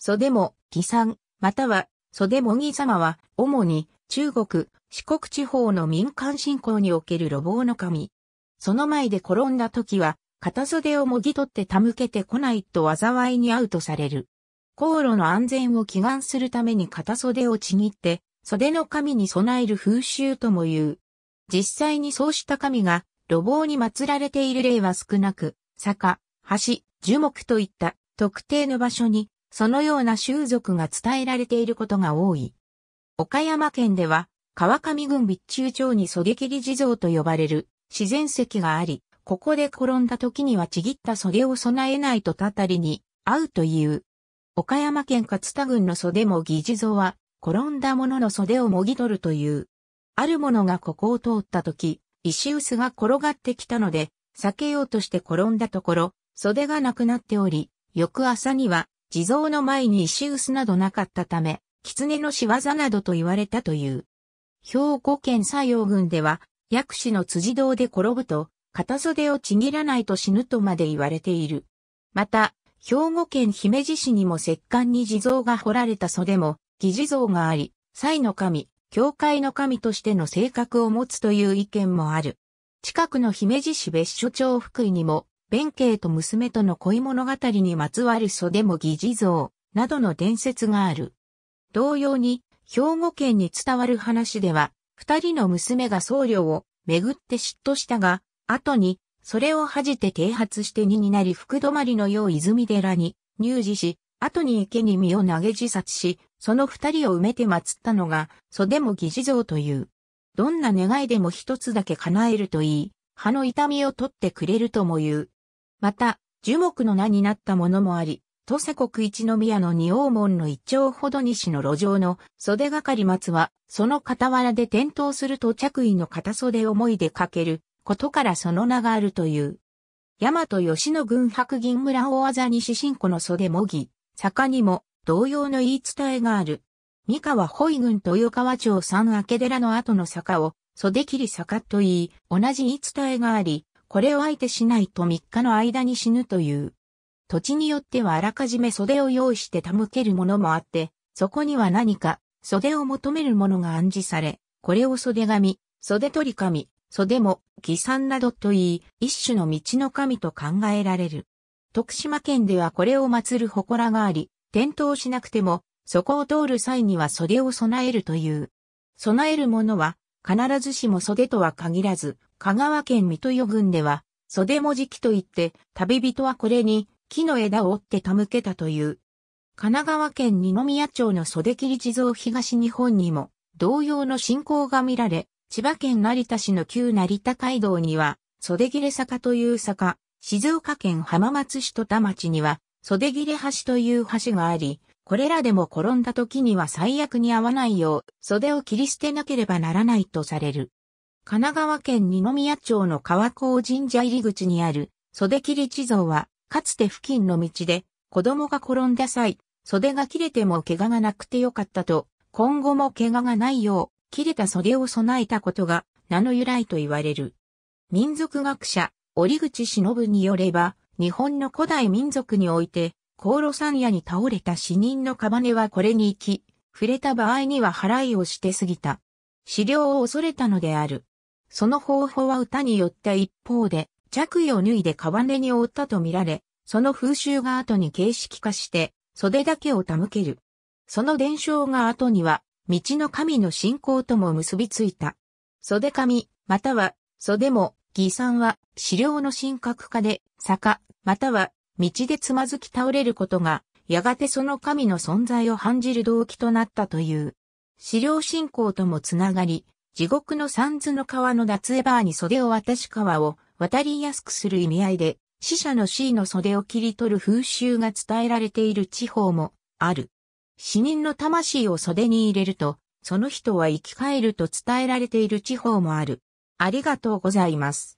袖も、義山、または、袖も義様は、主に、中国、四国地方の民間信仰における路傍の神。その前で転んだ時は、片袖をもぎ取って手向けてこないと災いに遭うとされる。航路の安全を祈願するために片袖をちぎって、袖の神に備える風習とも言う。実際にそうした神が、路傍に祀られている例は少なく、坂、橋、樹木といった特定の場所にそのような習俗が伝えられていることが多い。岡山県では、川上郡備中町に袖切り地蔵と呼ばれる自然石があり、ここで転んだ時にはちぎった袖を備えないとたたりに合うという。岡山県勝田郡の袖も義地蔵は、転んだ者の袖をもぎ取るという。ある者がここを通った時、石臼が転がってきたので、避けようとして転んだところ、袖がなくなっており、翌朝には地蔵の前に石臼などなかったため、狐の仕業などと言われたという。兵庫県西洋軍では、薬師の辻堂で転ぶと、片袖をちぎらないと死ぬとまで言われている。また、兵庫県姫路市にも石棺に地蔵が掘られた袖も、義地蔵があり、祭の神、教会の神としての性格を持つという意見もある。近くの姫路市別所町福井にも、弁慶と娘との恋物語にまつわる袖も疑似像などの伝説がある。同様に、兵庫県に伝わる話では、二人の娘が僧侶をめぐって嫉妬したが、後に、それを恥じて啓発して二になり福止まりのよう泉寺に入寺し、後に池に身を投げ自殺し、その二人を埋めて祀ったのが、袖も疑似像という。どんな願いでも一つだけ叶えるといい、歯の痛みを取ってくれるとも言う。また、樹木の名になったものもあり、土佐国一宮の二王門の一丁ほど西の路上の袖がかり松は、その傍らで点灯すると着衣の片袖を思いでかけることからその名があるという。大和吉野軍白銀村大技西新湖の袖もぎ、坂にも同様の言い伝えがある。三河保井郡豊川町三明寺の後の坂を袖切り坂と言い、同じ言い伝えがあり、これを相手しないと3日の間に死ぬという。土地によってはあらかじめ袖を用意して手向けるものもあって、そこには何か袖を求めるものが暗示され、これを袖紙、袖取り紙、袖も、義算などといい、一種の道の神と考えられる。徳島県ではこれを祀る祠があり、転倒しなくても、そこを通る際には袖を備えるという。備えるものは、必ずしも袖とは限らず、香川県水豊郡では、袖もじきといって、旅人はこれに木の枝を折って手向けたという。神奈川県二宮町の袖切地蔵東日本にも同様の信仰が見られ、千葉県成田市の旧成田街道には、袖切れ坂という坂、静岡県浜松市戸田町には、袖切れ橋という橋があり、これらでも転んだ時には最悪に合わないよう、袖を切り捨てなければならないとされる。神奈川県二宮町の川港神社入り口にある袖切り地蔵は、かつて付近の道で子供が転んだ際、袖が切れても怪我がなくてよかったと、今後も怪我がないよう、切れた袖を備えたことが名の由来と言われる。民族学者、折口忍によれば、日本の古代民族において、香炉山屋に倒れた死人のカバネはこれに行き、触れた場合には払いをして過ぎた。死料を恐れたのである。その方法は歌によった一方で、着衣を脱いでカバネに覆ったとみられ、その風習が後に形式化して、袖だけを手向ける。その伝承が後には、道の神の信仰とも結びついた。袖神、または、袖も、義産は、資料の神格化で、坂、または、道でつまずき倒れることが、やがてその神の存在を感じる動機となったという。資料信仰ともつながり、地獄の三途の川の脱エバーに袖を渡し川を渡りやすくする意味合いで、死者の死の袖を切り取る風習が伝えられている地方もある。死人の魂を袖に入れると、その人は生き返ると伝えられている地方もある。ありがとうございます。